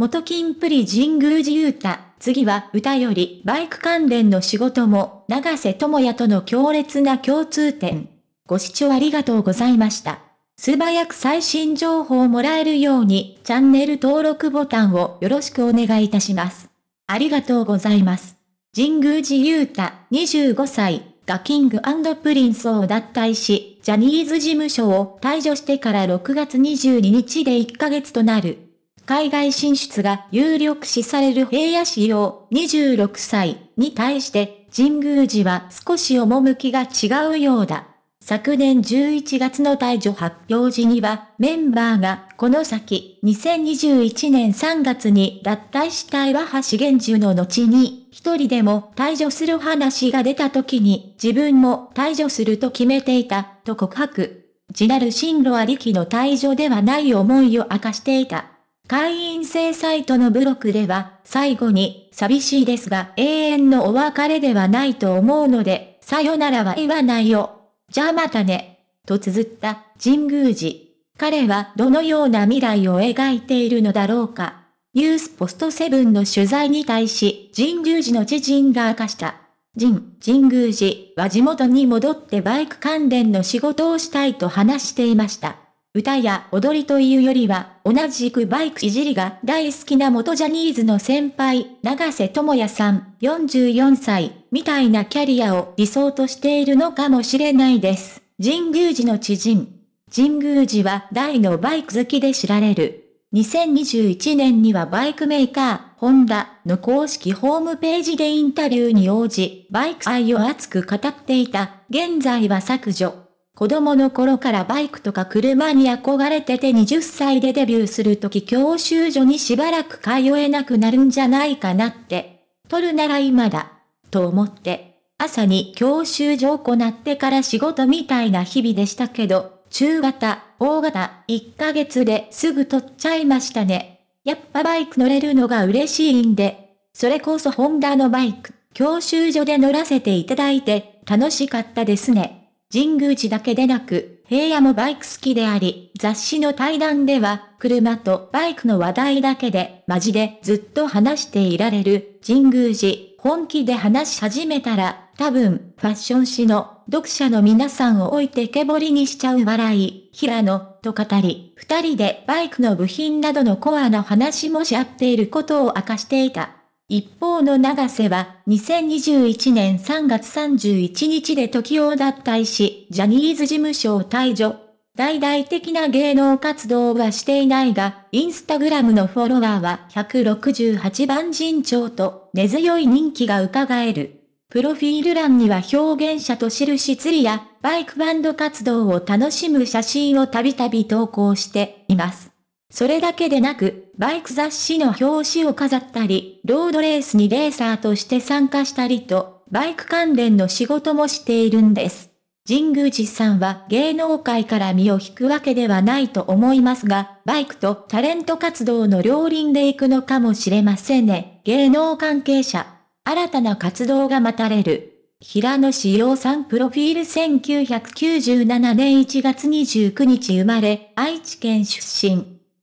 元金プリ神宮寺勇太、次は歌よりバイク関連の仕事も、長瀬智也との強烈な共通点。ご視聴ありがとうございました。素早く最新情報をもらえるように、チャンネル登録ボタンをよろしくお願いいたします。ありがとうございます。神宮寺勇太、25歳、がキングプリンスを脱退し、ジャニーズ事務所を退場してから6月22日で1ヶ月となる。海外進出が有力視される平野市要26歳に対して神宮寺は少し趣が違うようだ。昨年11月の退場発表時には、メンバーが、この先、2021年3月に脱退した岩橋玄樹の後に、一人でも退場する話が出た時に、自分も退場すると決めていた、と告白。自なる進路ありきの退場ではない思いを明かしていた。会員制サイトのブログでは、最後に、寂しいですが永遠のお別れではないと思うので、さよならは言わないよ。じゃあまたね。と綴った神宮寺。彼はどのような未来を描いているのだろうか。ニュースポストセブンの取材に対し、神宮寺の知人が明かした。神、神宮寺は地元に戻ってバイク関連の仕事をしたいと話していました。歌や踊りというよりは、同じくバイクいじりが大好きな元ジャニーズの先輩、長瀬智也さん、44歳、みたいなキャリアを理想としているのかもしれないです。神宮寺の知人。神宮寺は大のバイク好きで知られる。2021年にはバイクメーカー、ホンダの公式ホームページでインタビューに応じ、バイク愛を熱く語っていた、現在は削除。子供の頃からバイクとか車に憧れてて20歳でデビューするとき教習所にしばらく通えなくなるんじゃないかなって。取るなら今だ。と思って。朝に教習所を行ってから仕事みたいな日々でしたけど、中型、大型、1ヶ月ですぐ取っちゃいましたね。やっぱバイク乗れるのが嬉しいんで。それこそホンダのバイク、教習所で乗らせていただいて、楽しかったですね。神宮寺だけでなく、平野もバイク好きであり、雑誌の対談では、車とバイクの話題だけで、マジでずっと話していられる、神宮寺、本気で話し始めたら、多分、ファッション誌の、読者の皆さんを置いてけぼりにしちゃう笑い、平野、と語り、二人でバイクの部品などのコアな話もし合っていることを明かしていた。一方の長瀬は、2021年3月31日で時を脱退し、ジャニーズ事務所を退場。大々的な芸能活動はしていないが、インスタグラムのフォロワーは168番人長と根強い人気が伺える。プロフィール欄には表現者と印釣りやバイクバンド活動を楽しむ写真をたびたび投稿しています。それだけでなく、バイク雑誌の表紙を飾ったり、ロードレースにレーサーとして参加したりと、バイク関連の仕事もしているんです。神宮寺さんは芸能界から身を引くわけではないと思いますが、バイクとタレント活動の両輪で行くのかもしれませんね。芸能関係者。新たな活動が待たれる。平野志陽さんプロフィール1997年1月29日生まれ、愛知県出身。